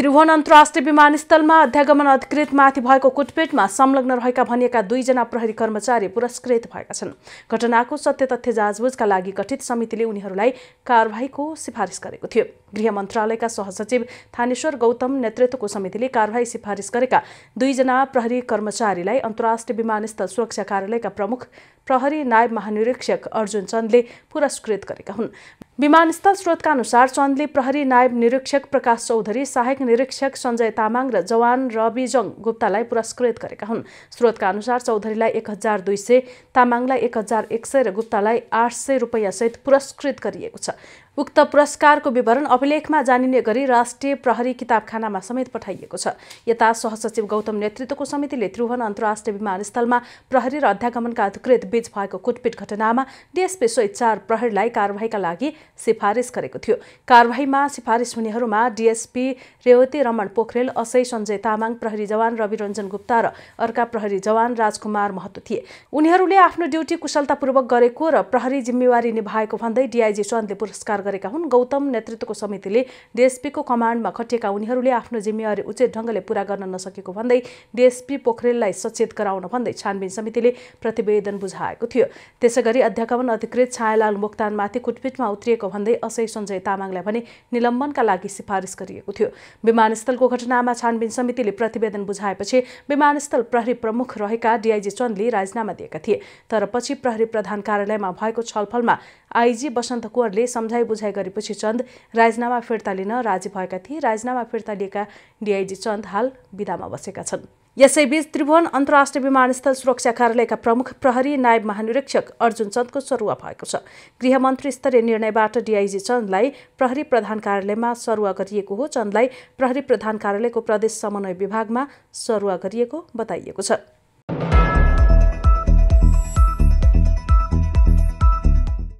त्रिभुवन अन्तर्राष्ट्रिय विमानस्थलमा अध्यागमन अधिकृतमाथि भएको कुटपेटमा संलग्न रहेका भनिएका दुईजना प्रहरी कर्मचारी पुरस्कृत भएका छन् घटनाको सत्य तथ्य जाँचबुझका लागि गठित समितिले उनीहरूलाई कारवाहीको सिफारिस गरेको थियो गृह मन्त्रालयका सहसचिव थानेश्वर गौतम नेतृत्वको समितिले कारवाही सिफारिस गरेका दुईजना प्रहरी कर्मचारीलाई अन्तर्राष्ट्रिय विमानस्थल सुरक्षा कार्यालयका प्रमुख प्रहरी नायब महानिरीक्षक अर्जुन चन्दले पुरस्कृत गरेका हुन् विमानस्थल स्रोतका अनुसार चन्दले प्रहरी नायब निरीक्षक प्रकाश चौधरी सहायक निरीक्षक सञ्जय तामाङ र जवान रविजङ गुप्तालाई पुरस्कृत गरेका हुन् स्रोतका अनुसार चौधरीलाई एक हजार दुई सय तामाङलाई एक हजार एक सय र गुप्तालाई आठ सय रुपियाँसहित पुरस्कृत गरिएको छ उक्त पुरस्कारको विवरण अभिलेखमा जानिने गरी राष्ट्रिय प्रहरी किताबखानामा समेत पठाइएको छ यता सहसचिव गौतम नेतृत्वको समितिले त्रिभुवन अन्तर्राष्ट्रिय विमानस्थलमा प्रहरी र अध्यागमनका अधिकृत बीच भएको कुटपिट घटनामा डिएसपी सहित चार प्रहरीलाई कारवाहीका लागि सिफारिस गरेको थियो कारवाहीमा सिफारिस हुनेहरूमा डिएसपी रेवती रमण पोखरेल असै सञ्जय तामाङ प्रहरी जवान रवि रञ्जन गुप्ता र अर्का प्रहरी जवान राजकुमार महतो थिए उनीहरूले आफ्नो ड्युटी कुशलतापूर्वक गरेको र प्रहरी जिम्मेवारी निभाएको भन्दै डिआइजी चन्दले पुरस्कार गिरफ्तार गरेका हुन् गौतम नेतृत्वको समितिले डिएसपीको कमान्डमा खटिएका उनीहरूले आफ्नो जिम्मेवारी उचित ढङ्गले पूरा गर्न नसकेको भन्दै डिएसपी पोखरेललाई सचेत गराउन भन्दै छानबिन समितिले प्रतिवेदन बुझाएको थियो त्यसै गरी अध्यागमन अधिकृत छायालाल मोक्तानमाथि कुटपिटमा उत्रिएको भन्दै असै सञ्जय तामाङलाई भने निलम्बनका लागि सिफारिस गरिएको थियो विमानस्थलको घटनामा छानबिन समितिले प्रतिवेदन बुझाएपछि विमानस्थल प्रहरी प्रमुख रहेका डिआइजी चन्दले राजीनामा दिएका थिए तर पछि प्रहरी प्रधान कार्यालयमा भएको छलफलमा आइजी बसन्त कुँवरले सम्झाइ बुझाइ गरेपछि चन्द राजीनामा फिर्ता लिन राजी भएका थिए राजीनामा फिर्ता लिएका डिआइजी चन्द हाल विदामा बसेका छन् यसैबीच त्रिभुवन अन्तर्राष्ट्रिय विमानस्थल सुरक्षा कार्यालयका प्रमुख प्रहरी नायब महानिरीक्षक अर्जुन चन्दको सरुवा भएको छ गृहमन्त्री स्तरीय निर्णयबाट डिआइजी चन्दलाई प्रहरी प्रधान कार्यालयमा सरुवा गरिएको हो चन्दलाई प्रहरी प्रधान कार्यालयको प्रदेश समन्वय विभागमा सरुवा गरिएको बताइएको छ